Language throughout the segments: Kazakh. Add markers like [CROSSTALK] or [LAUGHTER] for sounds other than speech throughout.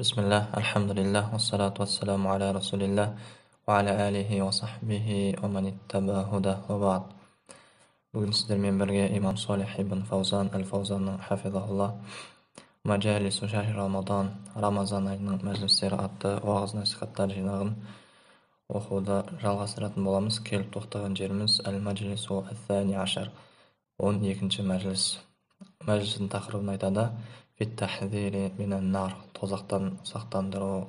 бисмиллах alhamdulillah, wassalatu wassalamu аля расулиллах Бүгін сіздермен бірге имам Солих ибн Фаузан әл-Фаузанның хафизахулла мажалису шахи Рамадан Рамазан айының мәжілістері атты уағыз насихаттар жинағын оқуды жалғастыратын боламыз. Келіп тоқтаған жеріміз әл-Мәжлису он екінші Ашар 12 мәжіліс. Мәжілістің тақырыбын айтады минән-нар тозақтан сақтандыру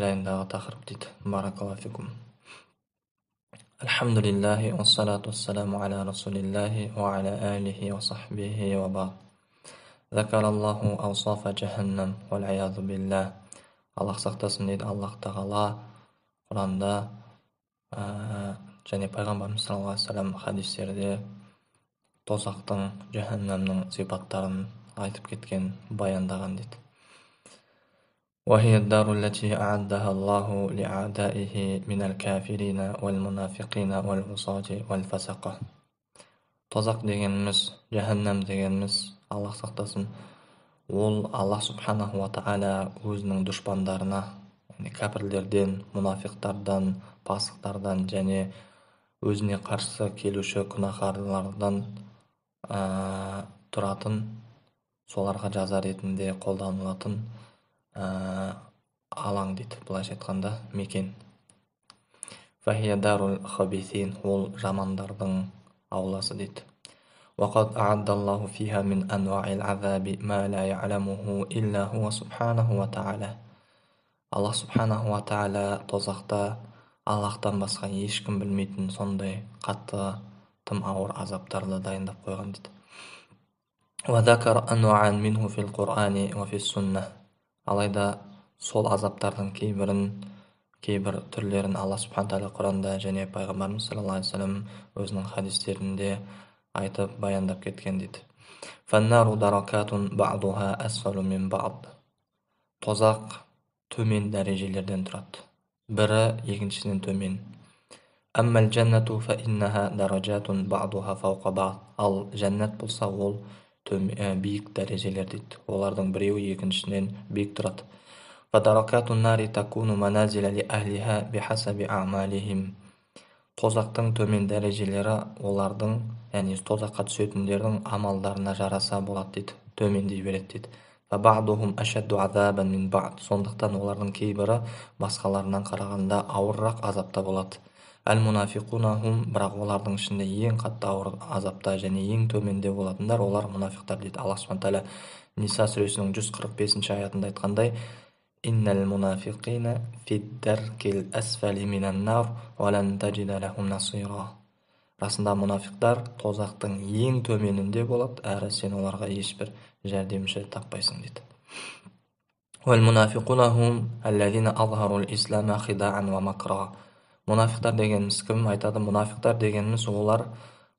жайындағы тақырып дейді баракалла фикум алхамдулиллахи уассалату вассаламу ала расулиллахи уа ала алихи уа сахбихи уа ба ذكر الله أوصاف جهنم والعياذ биллах الله сақтасын дейді аллах тағала құранда ә, және пайғамбарымыз саллаллаху алейhi вассалам хадистерде тозақтың жаһаннамның сипаттарын айтып кеткен баяндаған дейді тозақ дегеніміз жаһаннам дегеніміз аллах сақтасын ол аллах субханаху ва тағала өзінің дұшпандарына кәпірлерден мұнафиқтардан пасықтардан және өзіне қарсы келуші күнәһарлардан ә, тұратын соларға жаза ретінде қолданылатын ә, алаң дейді былайша айтқанда мекен ол жамандардың ауласы дейді субханаху тағала тозақта аллахтан басқа ешкім білмейтін сондай қатты тым ауыр азаптарды дайындап қойған дейді Алайда сол азаптардың кейбірін кейбір түрлерін алла субхана тағала құранда және пайғамбарымыз саллаллаху алейхи вассалам өзінің хадистерінде айтып баяндап кеткен дейді тозақ төмен дәрежелерден тұрады бірі екіншісінен төмен ал жәннат болса ол Ә, биік дәрежелер дейді олардың біреуі екіншісінен биік тұрады тозақтың төмен дәрежелері олардың яғни тозаққа түсетіндердің амалдарына жараса болады дейді төмендей береді дейді сондықтан олардың кейбірі басқаларынан қарағанда ауыррақ азапта болады әл-мунафиқуна бірақ олардың ішінде ең қатты ауыр азапта және ең төменде болатындар олар мұнафиқтар дейді алла субхана ниса сүресінің жүз қырық бесінші аятында айтқандай иннәл мунафиқина фиддәркил әсфәли нар уәлән тәжида ләхум насира расында мұнафиқтар тозақтың ең төменінде болады әрі сен оларға ешбір жәрдемші таппайсың дейді والمنافقون هم الذين أظهروا الإسلام خداعا ومكرا мұнафиқтар дегеніміз кім айтады мұнафиқтар дегеніміз олар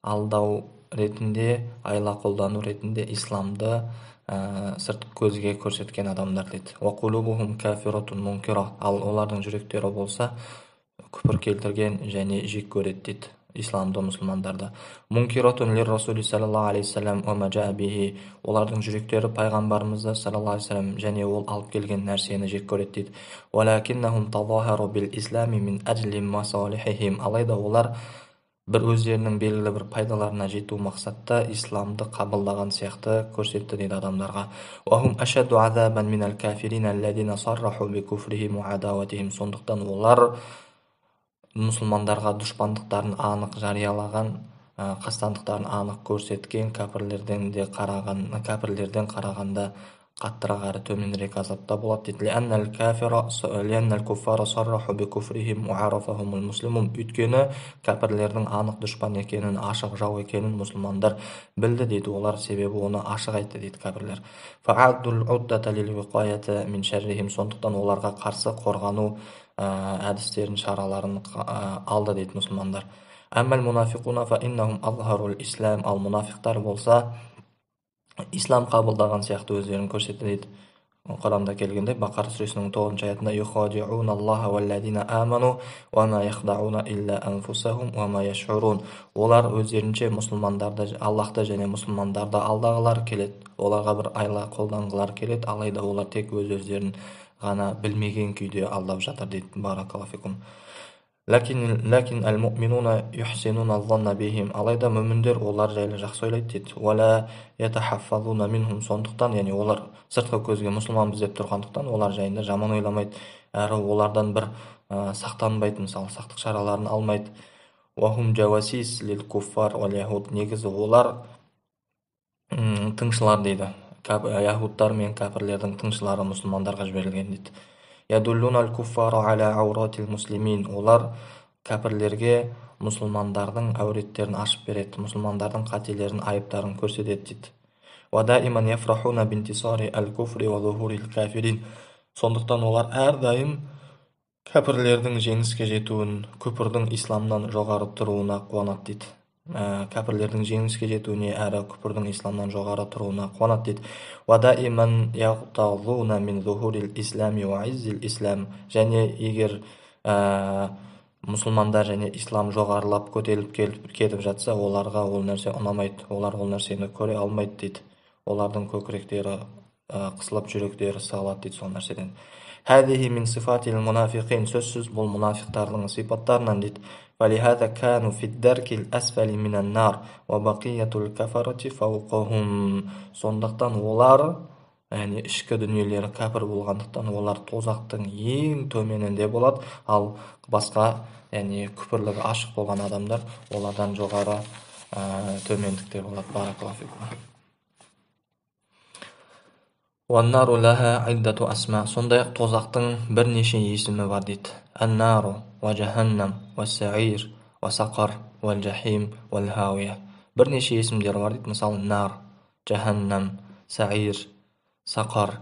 алдау ретінде айла қолдану ретінде исламды ә, сырт көзге көрсеткен адамдар дейді ал олардың жүректері болса күпір келтірген және жек көреді дейді исламды мұсылмандарды мункиратун лир расули саллаллаху алейхи бихи олардың жүректері пайғамбарымызды саллаллаху алейхи вассалам және ол алып келген нәрсені жек көреді дейді уәлакиннахум тазахару бил ислами мин әжли масалихихим алайда олар бір өздерінің белгілі бір пайдаларына жету мақсатта исламды қабылдаған сияқты көрсетті дейді адамдарға олар мұсылмандарға дұшпандықтарын анық жариялаған қастандықтарын анық көрсеткен кәпірлерден қарағанда қаттырақ әрі төменірек азапта болады дейді кәпірлердің анық дұшпан екенін ашық жау екенін мұсылмандар білді дейді олар себебі оны ашық айтты дейді кәпірлер сондықтан оларға қарсы қорғану Э, әдістерін шараларын э, алды дейді мұсылмандар әмәл ислам ал мұнафиқтар болса ислам қабылдаған сияқты өздерін көрсетті дейді құранда келгенде бақар сүресінің тоғызыншы аятында олар өздерінше мұсылмандарды аллахты және мұсылмандарды алдағылар келеді оларға бір айла қолданғылар келеді алайда олар тек өз өздерін ғана білмеген күйде алдап жатыр дейді баракаллафикум ләкин юхсинуна алланна бихим алайда мүміндер олар жайлы жақсы ойлайды дейді уәлә минхум сондықтан яғни олар сыртқы көзге мұсылманбыз деп тұрғандықтан олар жайында жаман ойламайды әрі олардан бір ә, сақтанбайды мысалы сақтық шараларын алмайды лил негізі олар тыңшылар дейді Яхудтар мен кәпірлердің тыңшылары мұсылмандарға жіберілген дейді ядуллуналь куффара аля ауратил муслимин олар кәпірлерге мұсылмандардың әуреттерін ашып береді мұсылмандардың қателерін айыптарын көрсетеді дейді куфри сондықтан олар әрдайым кәпірлердің жеңіске жетуін күпірдің исламнан жоғары тұруына қуанады дейді Э, кәпірлердің жеңіске жетуіне әрі күпірдің исламнан жоғары тұруына қуанады дейді мин зухурил ислами уа ислам және егер ә, мұсылмандар және ислам жоғарылап көтеріліп келіп, кетіп жатса оларға ол нәрсе ұнамайды олар ол нәрсені көре алмайды дейді олардың көкіректері э, қысылып жүректері сығылады дейді сол нәрседен сөзсіз бұл мұнафиқтардың сипаттарынан дейді كانوا في الدرك сондықтан олар яғни ішкі дүниелері кәпір болғандықтан олар тозақтың ең төменінде болады ал басқа яғни күпірлігі ашық болған адамдар олардан жоғары ә, төмендікте болады баракаллаху уаннару лаха иддату асма сондай-ақ тозақтың бірнеше есімі бар дейді Әннару уа жаханнам уа саир уа сақар уал жахим хауя бірнеше есімдері бар дейді мысалы нар жаханнам саир сақар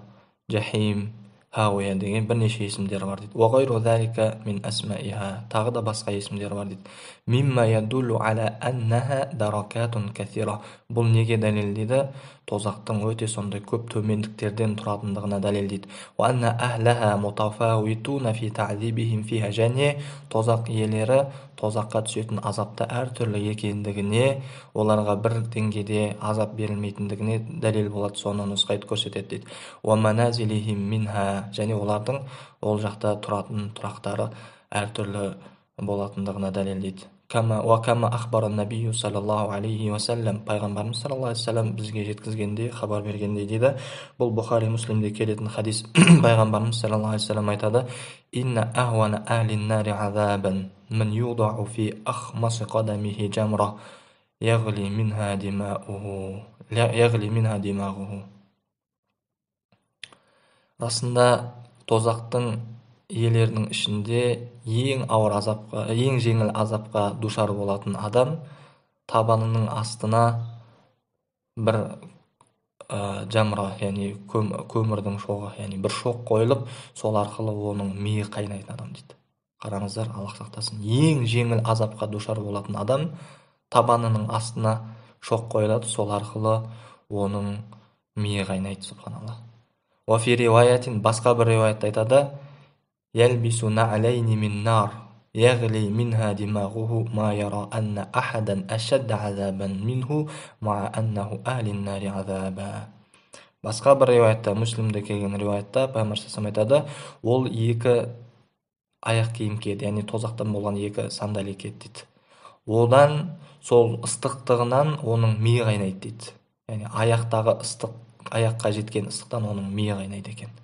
жахим хауя деген бірнеше есімдері бар дейді уағайру мин асмаиха тағы да басқа есімдері бар дейді бұл неге дәлел дейді тозақтың өте сондай көп төмендіктерден тұратындығына дәлел дейді және тозақ иелері тозаққа түсетін азапта әртүрлі екендігіне оларға бір деңгейде азап берілмейтіндігіне дәлел болады соны нұсқайды көрсетеді дейді және олардың ол жақта тұратын тұрақтары әртүрлі болатындығына дәлелдейді саллаллаху алейхи пайғамбарымыз саллаллаху алейхи бізге жеткізгенде, хабар бергенде дейді бұл бұхари муслимде келетін хадис пайғамбарымыз саллаллаху алейхи вассалам айтады расында тозақтың иелерінің ішінде ең ауыр азапқа ең жеңіл азапқа душар болатын адам табанының астына бір ә, яғни көмірдің шоғы яғни бір шоқ қойылып сол арқылы оның миы қайнайтын адам дейді қараңыздар аллах сақтасын ең жеңіл азапқа душар болатын адам табанының астына шоқ қойылады сол арқылы оның миы қайнайды субханалла басқа бір риуаятта айтады басқа бір риуаятта муслимде келген риуаятта пайғамбар салам айтады ол екі аяқ киім киеді яғни тозақтан болған екі сандали киеді дейді одан сол ыстықтығынан оның миы қайнайды дейді яғни аяқтағы ыстық аяққа жеткен ыстықтан оның миы қайнайды екен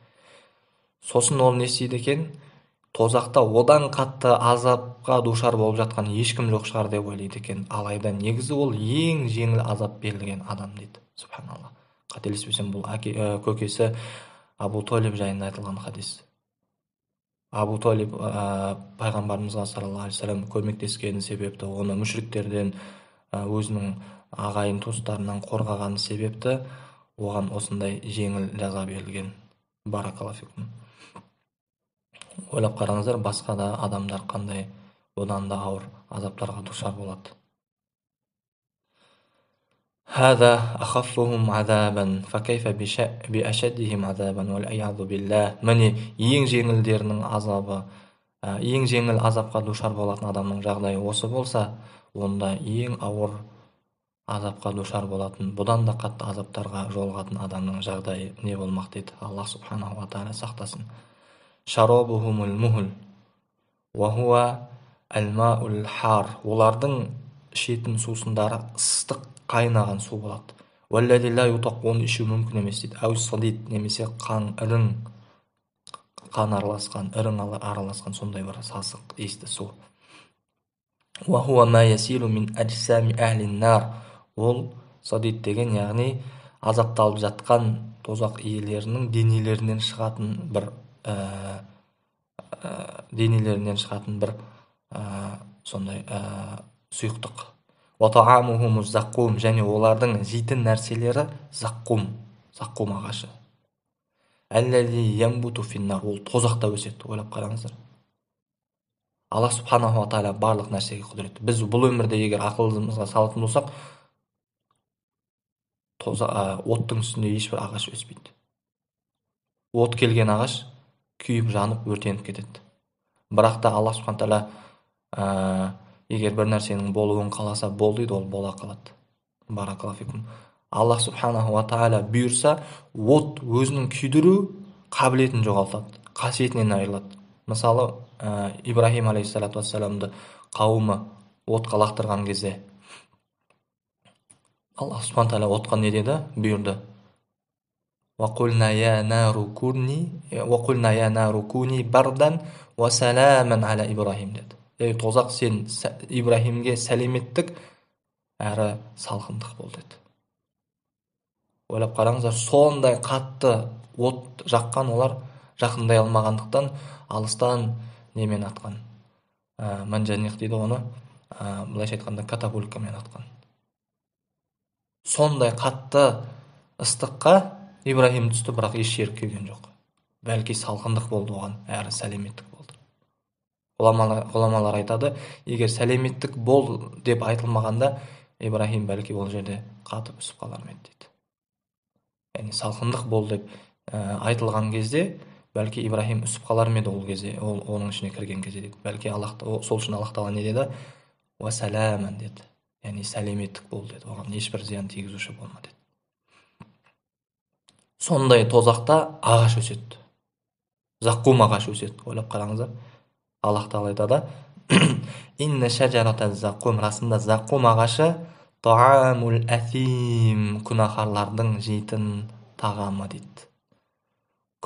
сосын ол не істейді екен тозақта одан қатты азапқа душар болып жатқан ешкім жоқ шығар деп ойлайды екен алайда негізі ол ең жеңіл азап берілген адам дейді субханалла қателеспесем бұл әке, ә, көкесі абу толиб жайында айтылған хадис абу толиб ә, пайғамбарымызға саллаллаху алейхи көмектескені себепті оны мүшіріктерден ә, өзінің ағайын туыстарынан қорғағаны себепті оған осындай жеңіл жаза берілген баракаллафикум ойлап қараңыздар басқа да адамдар қандай одан да ауыр азаптарға душар болады هذا أخفهم عذابا فكيف بأشدهم عذابا والعياذ بالله міне ең жеңілдерінің азабы ең жеңіл азапқа душар болатын адамның жағдайы осы болса онда ең ауыр азапқа душар болатын бұдан да қатты азаптарға жолығатын адамның жағдайы не болмақ дейді аллах субханала тағала сақтасын олардың ішетін сусындары ыстық қайнаған су болады оны ішу мүмкін емес дейді немесе қан ірің қан араласқан ірің араласқан сондай бір сасық иісті су ол садид деген яғни азапталып жатқан тозақ иелерінің денелерінен шығатын бір ә, денелерінен шығатын бір ә, сондай ә, сұйықтық және олардың жейтін нәрселері заққум заққум ағашы ол тозақта өседі ойлап қараңыздар алла субханала тағала барлық нәрсеге құдіретті біз бұл өмірде егер ақылымызға салатын болсақ оттың үстінде ешбір ағаш өспейді от келген ағаш күйіп жанып өртеніп кетеді бірақ та алла тағала ә, егер бір нәрсенің болуын қаласа бол дейді ол бола қалады баракалафикум аллах субханаху ва тағала бұйырса от өзінің күйдіру қабілетін жоғалтады қасиетінен айырылады мысалы ә, э, ибраһим алейхисалату вассаламды қауымы отқа лақтырған кезде аллах субхан тағала отқа не деді бұйырды وقلنا يا نار كوني وقلنا يا نار كوني بردا деді ей тозақ сен ибраһимге сәлеметтік әрі салқындық бол деді ойлап қараңыздар сондай қатты от жаққан олар жақындай алмағандықтан алыстан немен атқан ә, манжаних дейді оны ә, былайша айтқанда катапулькамен атқан сондай қатты ыстыққа ибраһим түсті бірақ еш жерік келген жоқ бәлки салқындық болды оған әрі сәлеметтік болды ғұламалар, айтады егер сәлеметтік бол деп айтылмағанда ибраһим бәлки ол жерде қатып үсіп қалар ма еді дейді яғни салқындық бол деп айтылған кезде бәлки ибраһим үсіп қалар ма еді ол кезде ол оның ішіне кірген кезде дейді бәлки аллах сол үшін аллах тағала не деді деді яғни сәлеметтік бол деді оған ешбір зиян тигізуші болма деді сондай тозақта ағаш өседі заққум ағашы өседі ойлап қараңыздар аллах тағала айтады [CLEARS THROAT] инна шажарата зақум расында зақум ағашы таамул әфим күнәһарлардың жейтін тағамы дейді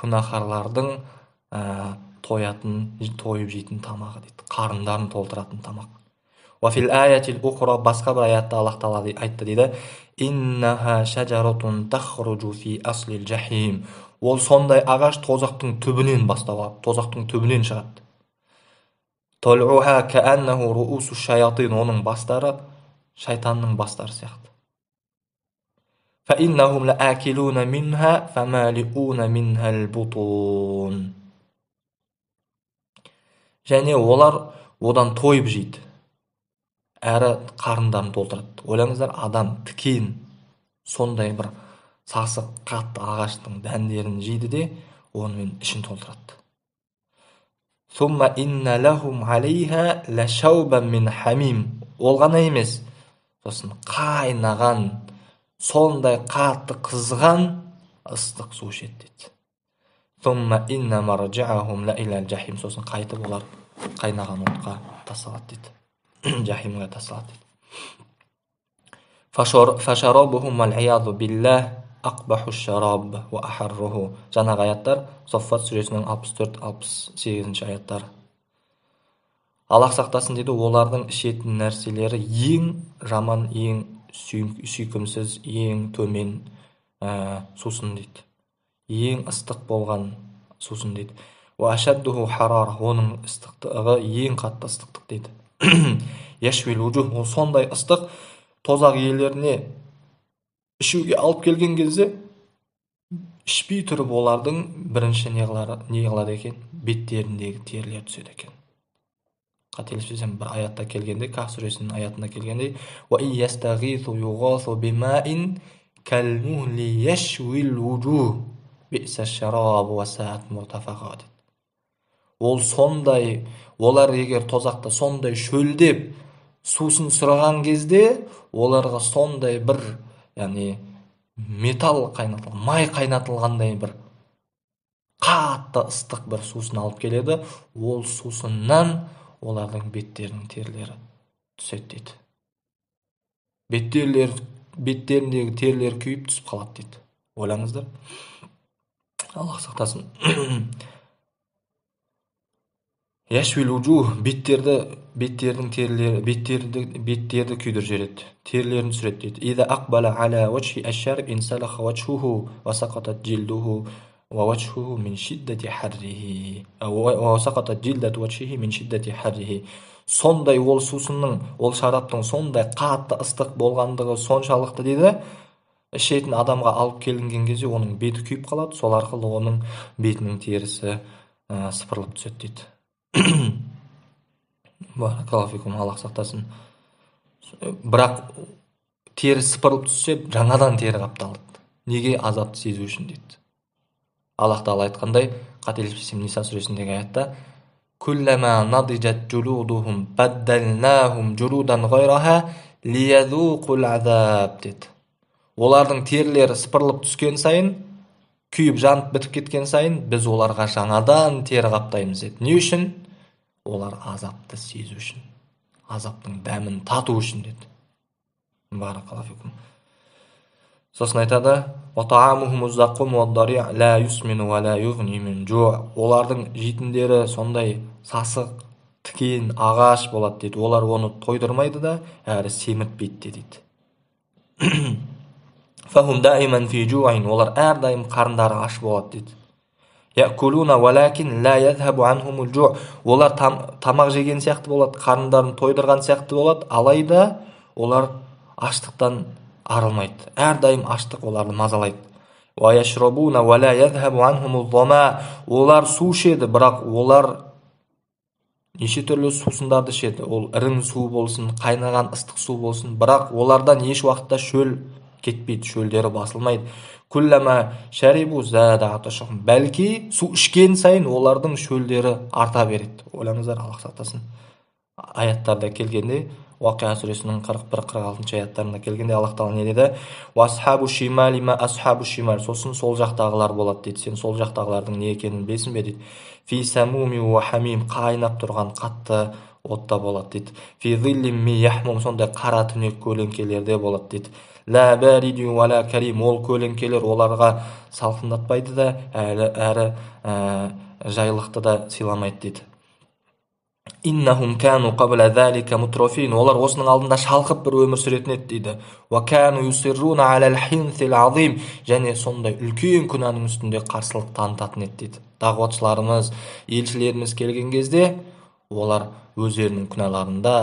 күнәһарлардың ә, тоятын тойып жейтін тамағы дейді қарындарын толтыратын тамақ уафил аятил ухра басқа бір аятта аллах айтты деді иннаха шажаратун тахруджу фи аслил жахим ол сондай ағаш тозақтың түбінен бастау алады тозақтың түбінен шығады толуха кааннаху руусу шаятин оның бастары шайтанның бастары сияқты فإنهم لآكلون منها فمالئون منها البطون және олар одан тойып жейді әрі қарындарын толтырады ойлаңыздар адам тікен сондай бір сасық қатты ағаштың дәндерін жейді де онымен ішін толтырады ол ғана емес сосын қайнаған сондай қатты қызған ыстық су ішеді дейді сосын қайтып олар қайнаған отқа тасталады дейді жахимға тасталады дейді биллах ақбаху шараб жаңағы аяттар соффат сүресінің 64-68 аяттары аллах сақтасын дейді олардың ішетін нәрселері ең жаман ең сүйкімсіз ең төмен ә, сусын дейді ең ыстық болған сусын дейді уашаддуху харар оның ыстықтығы ең қатты ыстықтық дейді [CLEARS THROAT] ол сондай ыстық тозақ иелеріне ішуге алып келген кезде ішпей тұрып олардың бірінші не қылады екен беттеріндегі терілер түседі екен қателеспесем бір аятта келгенде каф сүресінің аятында келгендей ол сондай олар егер тозақта сондай шөлдеп сусын сұраған кезде оларға сондай бір яғни металл қайнатылған май қайнатылғандай бір қатты ыстық бір сусын алып келеді ол сусыннан олардың беттерінің терлері түседі дейді беттерлер беттеріндегі терлер күйіп түсіп қалады дейді ойлаңыздар Аллах сақтасын яшвил уджу беттерді күйдіріп жібереді терілерін түсіреді дейді ә, сондай ол сусынның ол шараптың сондай қатты ыстық болғандығы соншалықты дейді ішетін адамға алып келінген кезде оның беті күйіп қалады сол арқылы оның бетінің терісі ә, сыпырылып түседі дейді аллах сақтасын бірақ тері сыпырылып түссе жаңадан тері қапталды. неге азапты сезу үшін дейді аллах тағала айтқандай қателеспесем ниса сүресіндегі аятта деді олардың терілері сыпырылып түскен сайын күйіп жанып бітіп кеткен сайын біз оларға жаңадан тері қаптаймыз деді не үшін олар азапты сезу үшін азаптың дәмін тату үшін деді баракалафикум сосын айтады олардың жейтіндері сондай сасық тікен ағаш болады дейді олар оны тойдырмайды да әрі семіртпейді де дейді олар әрдайым қарындары аш болады дейді олар тамақ жеген сияқты болады қарындарын тойдырған сияқты болады алайда олар аштықтан арылмайды әрдайым аштық оларды мазалайды олар су ішеді бірақ олар неше түрлі сусындарды ішеді ол ірің су болсын қайнаған ыстық су болсын бірақ олардан еш уақытта шөл кетпейді шөлдері басылмайды күлләма шәрибу зәда атышығым бәлки су ішкен сайын олардың шөлдері арта береді ойлаңыздар аллах сақтасын аяттарда келгенде уақиға сүресінің қырық бір қырық алтыншы аяттарында келгенде аллах тағала не деді уасхабу асхабу шимал сосын сол жақтағылар болады дейді сен сол жақтағылардың не екенін білесің бе дейді фи хамим қайнап тұрған қатты отта болады дейді фи сондай қара түнек көлеңкелерде болады дейді лә баридин уәлә карим ол көлеңкелер оларға салқындатпайды да әлі әрі ә, жайлықты да сыйламайды дейді иннахум мутрофин олар осының алдында шалқып бір өмір сүретін еді дейді уакану юсирруна және сондай үлкен күнәнің үстінде қарсылық танытатын еді дейді дағуатшыларымыз елшілеріміз келген кезде олар өздерінің күнәларында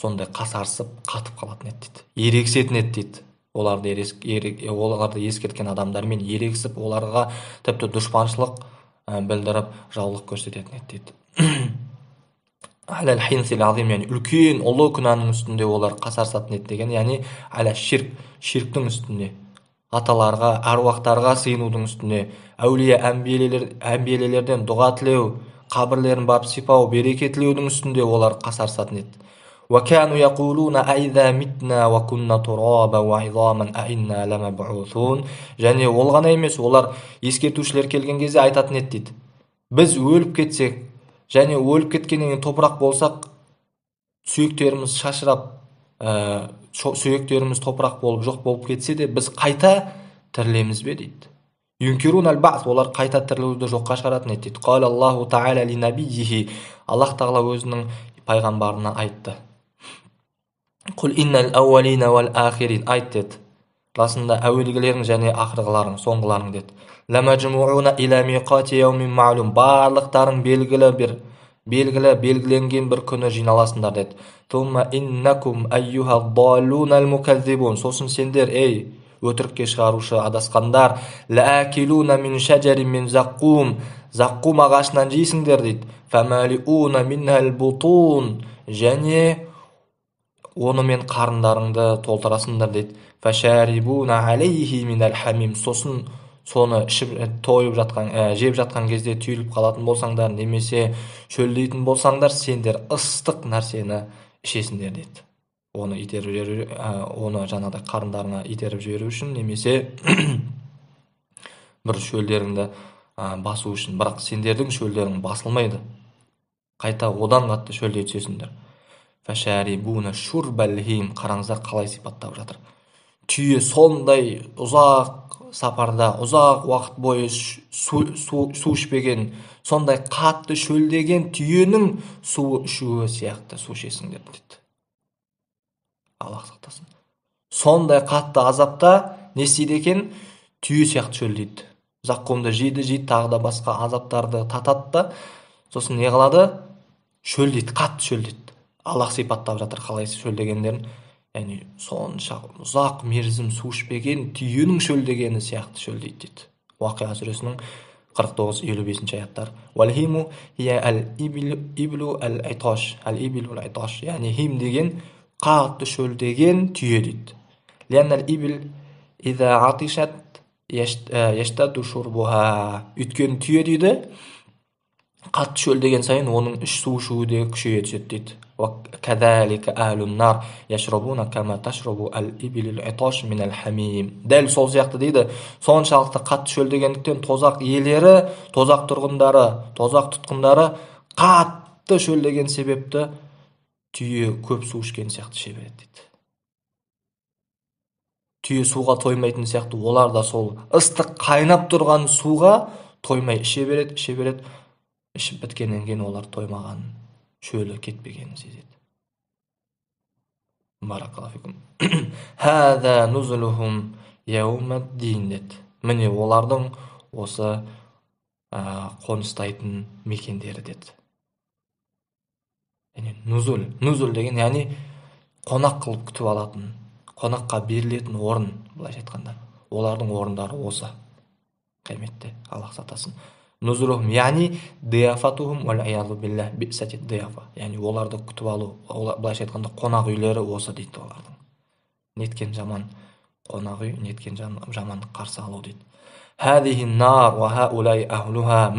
сондай қасарысып қатып қалатын еді дейді ерегісетін еді дейді оларды ереск, ерек, оларды ескерткен адамдармен ерегісіп оларға тіпті дұшпаншылық білдіріп жаулық көрсететін еді дейді [CLEARS THROAT] үлкен ұлы күнәнің үстінде олар қасарысатын еді деген яғни әлә ширк ширктің үстінде аталарға әруақтарға сыйынудың үстіне әулие әмбиелелерден дұға тілеу қабірлерін барып сипау береке тілеудің үстінде олар қасарысатын еді және ол ғана емес олар ескертушілер келген кезде айтатын еді дейді біз өліп кетсек және өліп кеткеннен кейін топырақ болсақ сүйектеріміз шашырап ә, сүйектеріміз топырақ болып жоқ болып кетсе де біз қайта тірілеміз бе дейді юнкируна аль-ба'с олар қайта тірілуді жоққа шығаратын еді дейді қала аллаху тағала линабиихи аллах тағала өзінің пайғамбарына айтты құл иннал ахирин айт деді расында әуелгілерің және ақырғыларың соңғыларың деді мәлум барлықтарың белгілі бір белгілі белгіленген бір күні жиналасыңдар деді сосын сендер ей өтірікке шығарушы адасқандар мин шәжәрин мин заққум заққум ағашынан жейсіңдер дейді фәмәлиуна минхал бутун және онымен қарындарыңды толтырасыңдар дейді фәшәрибуна алейхи минәл хамим сосын соны ішіп э, тойып жатқан э, жеп жатқан кезде түйіліп қалатын болсаңдар немесе шөлдейтін болсаңдар сендер ыстық нәрсені ішесіңдер дейді оны итеріп жіберу оны жаңағыдай қарындарына итеріп жіберу үшін немесе [COUGHS] бір шөлдеріңді басу үшін бірақ сендердің шөлдерің басылмайды қайта одан қатты шөлдей түсесіңдер қараңыздар қалай сипаттап жатыр түйе сондай ұзақ сапарда ұзақ уақыт бойы су, су, ішпеген сондай қатты шөлдеген түйенің суы ішуі сияқты су ішесіңдер дейді Аллах сақтасын сондай қатты азапта не істейді екен түйе сияқты шөлдейді заққумды жейді жейді тағы да басқа азаптарды татады да сосын не қылады шөлдейді қатты шөлдейді аллах сипаттап жатыр қалай шөлдегендерін яғни сонша ұзақ мерзім су ішпеген түйенің шөлдегені сияқты шөлдейді дейді уақия сүресінің қырық тоғыз елу бесінші хия яғни хим деген қатты шөлдеген түйе дейді өйткені түйе дейді қатты шөлдеген сайын оның іш су ішуі де күшейе түседі дейдідәл сол сияқты дейді соншалықты қатты шөлдегендіктен тозақ иелері тозақ тұрғындары тозақ тұтқындары қатты шөлдеген себепті түйе көп су ішкен сияқты іше береді дейді түйе суға тоймайтын сияқты олар да сол ыстық қайнап тұрған суға тоймай іше береді іше береді ішіп біткеннен кейін олар тоймаған шөлі кетпегенін сезеді [CLEARS THROAT] деді міне олардың осы ә, қоныстайтын мекендері деді яғни нузуль деген яғни қонақ қылып күтіп алатын қонаққа берілетін орын былайша айтқанда олардың орындары осы қияметте аллах сақтасын нузурухум яғни диафатухум яғни оларды күтіп алу олар, былайша айтқанда қонақ үйлері осы дейді олардың неткен жаман қонақ үй неткен жамандық қарсы алу дейді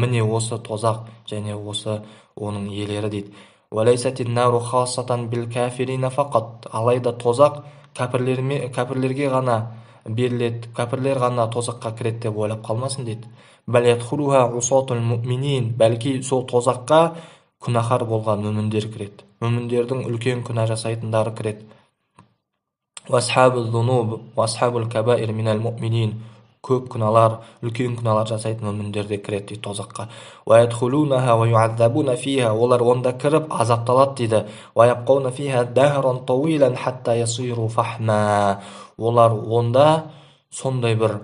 міне осы тозақ және осы оның иелері дейді «Уәләйсәт النار біл بالكافرين فقط алайда тозақ кәпірлерге ғана беріледі, кәпірлер ғана тозаққа кіреді деп ойлап қалмасын деді. «Бәл ядхулуха ғусатул муминин» бәлки сол тозаққа күнәһар болған мүміндер кіреді. Мүміндердің үлкен күнә жасайтындары кіреді. «Уасхабул зунуб» «Уасхабул кабаир минал муминин» көп күнәлар үлкен күнәлар жасайтын мүміндер де кіреді дейді тозаққа олар онда кіріп азапталады дейді олар онда сондай бір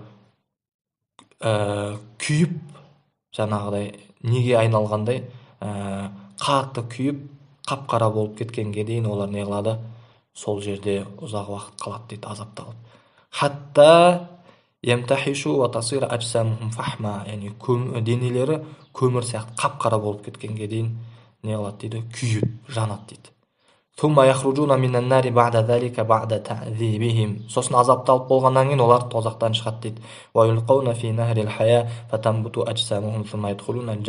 ә, күйіп жаңағыдай неге айналғандай ә, қатты күйіп қап қара болып кеткенге дейін олар не қылады сол жерде ұзақ уақыт қалады дейді азапталып хатта ямтахишу уа тасира фахма яғни көм, денелері көмір сияқты қап қара болып кеткенге дейін не қылады дейді күйіп жанады дейді сосын азапталып болғаннан кейін олар тозақтан шығады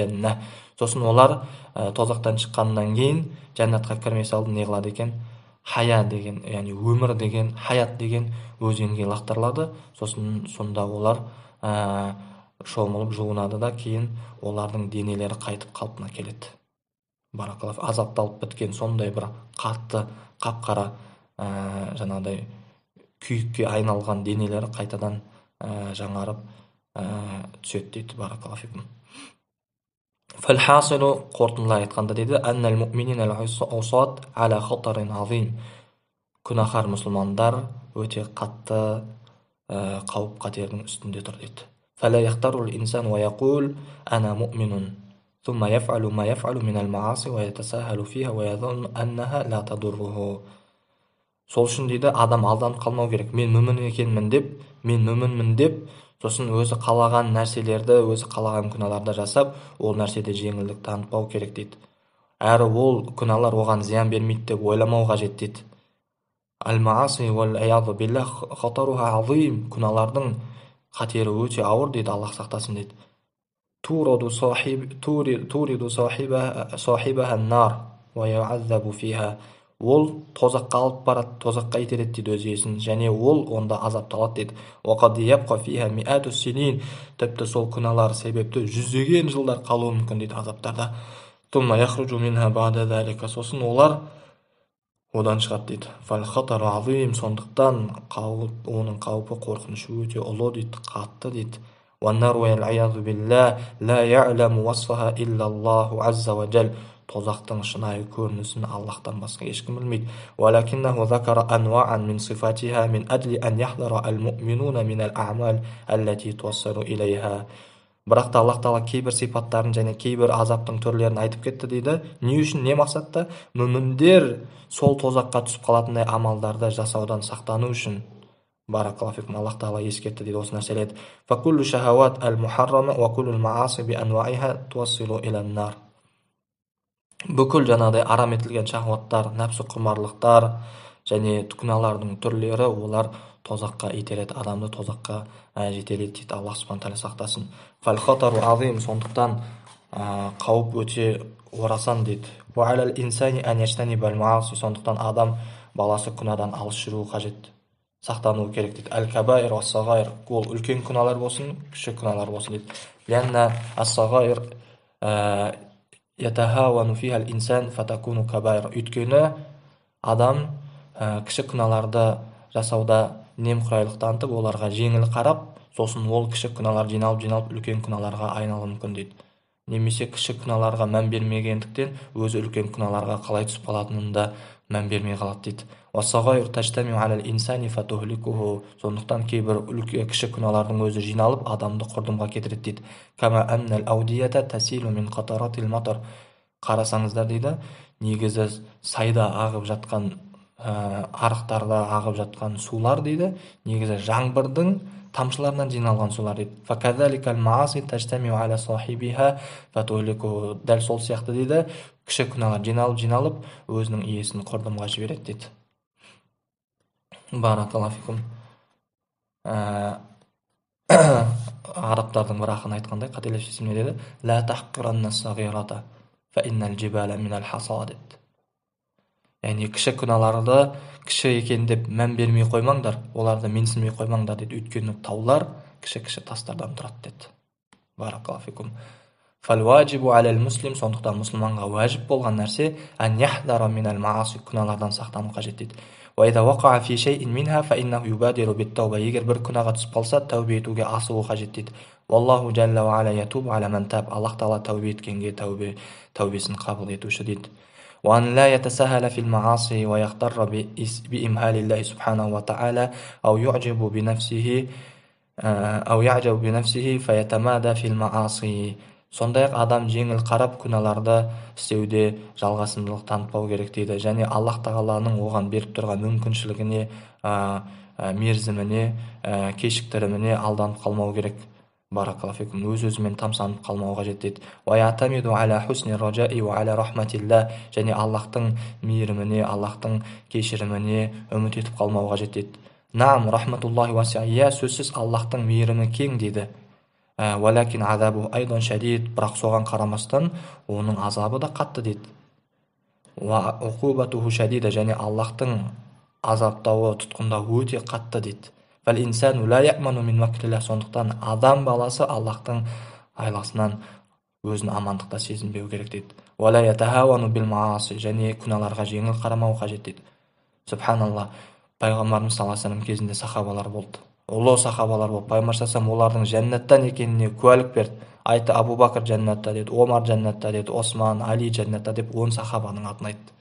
дейді сосын олар тозақтан шыққаннан кейін жәннатқа кірмес алдын не қылады екен хая деген яғни өмір деген хаят деген өзенге лақтырылады сосын сонда олар ә, шомылып жуынады да кейін олардың денелері қайтып қалпына келеді баракаллах азапталып біткен сондай бір қатты қап қара ә, жаңағыдай күйікке айналған денелері қайтадан ә, жаңарып ә, түседі дейді فالحاصل қорытындылай айтқанда деді күнәһар мұсылмандар өте қатты қауіп қатердің үстінде тұр деді فلا يختار الإنسان ويقول أنا مؤمن ثم يفعل ما үшін дейді адам алданып қалмау керек мен мүмін екенмін деп мен мүмінмін деп сосын өзі қалаған нәрселерді өзі қалаған күнәларды жасап ол нәрседе жеңілдік танытпау керек дейді әрі ол күнәлар оған зиян бермейді деп ойламау қажет дейді күнәлардың қатері өте ауыр дейді аллах сақтасын дейді туриду сахиб, туриду ол тозаққа алып барады тозаққа итереді дейді өз иесін және ол онда азапталады дейді тіпті сол күнәлар себепті жүздеген жылдар қалуы мүмкін дейді азаптарда сосын олар одан шығады дейді сондықтан қауіп, оның қаупі қорқынышы өте ұлы дейді қатты дейді والنار والعياذ بالله لا يعلم وصفها тозақтың шынайы көрінісін аллаһтан басқа ешкім білмейді бірақ та аллах тағала кейбір сипаттарын және кейбір азаптың түрлерін айтып кетті дейді не үшін не мақсатта мүміндер сол тозаққа түсіп қалатындай амалдарды жасаудан сақтану үшін аллах тағала ескертті дейді осы нәрселерді бүкіл жаңағыдай арам етілген шахваттар нәпсі құмарлықтар және күнәлардың түрлері олар тозаққа итереді адамды тозаққа ә, жетелейді дейді аллах субхан тағала сақтасын фалхатару сондықтан ә, қауіп өте орасан дейді сондықтан адам баласы күнәдан алыс жүруі қажет сақтану керек дейді ол үлкен күнәлар болсын кіші күнәлар болсын дейді өйткені адам ә, кіші күнәларды жасауда немқұрайлық танытып оларға жеңіл қарап сосын ол кіші күнәлар жиналып жиналып үлкен күнәларға айналуы мүмкін дейді немесе кіші күнәларға мән бермегендіктен өзі үлкен күнәларға қалай түсіп қалатынын да мән бермей қалады дейді тәжтәми әләл инсани сондықтан кейбір үлкен кіші күнәлардың өзі жиналып адамды құрдымға кетіреді дейді кәмә әннәл аудията тәсилу мин қатаратил қарасаңыздар дейді негізі сайда ағып жатқан ә, арықтарда ағып жатқан сулар дейді негізі жаңбырдың тамшыларынан жиналған сулар дейді дәл сол сияқты дейді кіші күнәлар жиналып жиналып өзінің иесін құрдымға жібереді дейді баракаллаху фикум э, [COUGHS] арабтардың бір ақыны айтқандай қателеспесем не деді лә яғни кіші күнәларды кіші екен деп мән бермей қоймаңдар оларды менсінбей қоймаңдар дейді өйткені таулар кіші кіші тастардан тұрады деді баракаллаху сондықтан мұсылманға уәжіп болған нәрсе күнәлардан сақтану қажет дейді وإذا وقع في شيء منها فإنه يبادر بالتوبة يجر بركنا غتس بلسة توبيت وجا عصو والله جل وعلا يتوب على من تاب الله تعالى توبيت كنجي توبي توبيس سنقابل شديد وأن لا يتساهل في المعاصي ويغتر بإمهال الله سبحانه وتعالى أو يعجب بنفسه آه، أو يعجب بنفسه فيتمادى في المعاصي сондай-ақ адам жеңіл қарап күнәларды істеуде жалғасымдылық танытпау керек дейді және Аллах тағаланың оған беріп тұрған мүмкіншілігіне мерзіміне кешіктіріміне алданып қалмау керек баракаллафикум өз өзімен тамсанып қалмау қажет дейді және аллахтың мейіріміне аллахтың кешіріміне үміт етіп қалмау қажет дейді нам рахматуллахи иә сөзсіз аллахтың мейірімі кең дейді Ә, уәлакин азабу айдан шәдид бірақ соған қарамастан оның азабы да қатты дейді уа уқубатуху және аллаһтың азаптауы тұтқында өте қатты дейді сондықтан адам баласы аллаһтың айласынан өзін амандықта сезінбеу керек дейді және күнәларға жеңіл қарамау қажет дейді субханалла пайғамбарымыз саллаллаху кезінде сахабалар болды ұлы сахабалар болып пайғамбар олардың жәннаттан екеніне куәлік берді айтты абу бәкір жәннатта деді омар жәннатта деді осман әли жәннатта деп он сахабаның атын айтты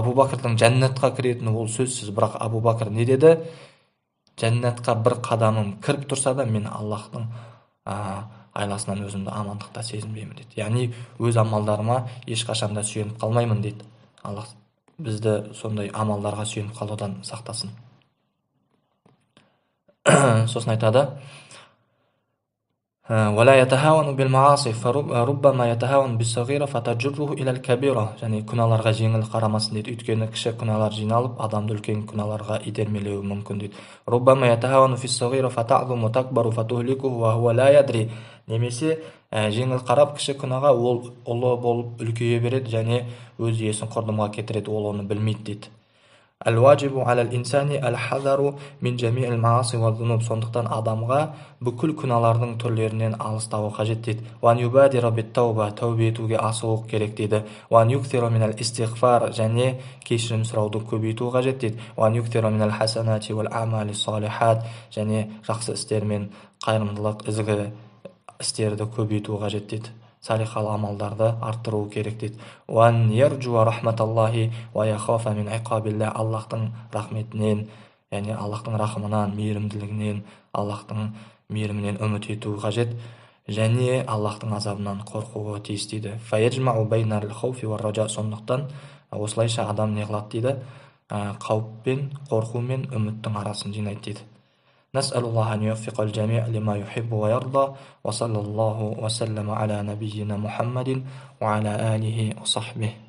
абу бәкірдің жәннатқа кіретіні ол сөзсіз бірақ абу бәкір не деді жәннатқа бір қадамым кіріп тұрса да мен аллахтың ә, айласынан өзімді амандықта сезінбеймін дейді яғни өз амалдарыма ешқашан да сүйеніп қалмаймын дейді аллах бізді сондай амалдарға сүйеніп қалудан сақтасын сосын айтады және күнәларға жеңіл қарамасын дейді өйткені кіші күнәлар жиналып адамды үлкен күнәларға итермелеуі мүмкін дейді немесе жеңіл қарап кіші күнәға ол ұлы болып үлкейе береді және өз иесін құрдымға кетіреді ол оны білмейді дейді الواجب على алал الحذر من جميع المعاصي والذنوب мааси Сондықтан адамға бүкіл күнәлардың түрлерінен алыстауы қажет дейді. Ван юбадира бит тәубе етуге асығу керек дейді. Ван юктиру минал истигфар және кешірім сұрауды көбейту қажет дейді. Ван мин ал хасанати вал амали салихат және жақсы істер мен қайырымдылық ізгі істерді көбейту қажет дейді салихалы амалдарды арттыруы керек дейді аллахтың рахметінен яғни аллахтың рахымынан мейірімділігінен аллахтың мейірімінен үміт етуі қажет және аллахтың азабынан қорқуы тиіс дейдісондықтан осылайша адам не қылады дейді ә, қауіп пен қорқу мен үміттің арасын жинайды дейді نسأل الله أن يوفق الجميع لما يحب ويرضى وصلى الله وسلم على نبينا محمد وعلى آله وصحبه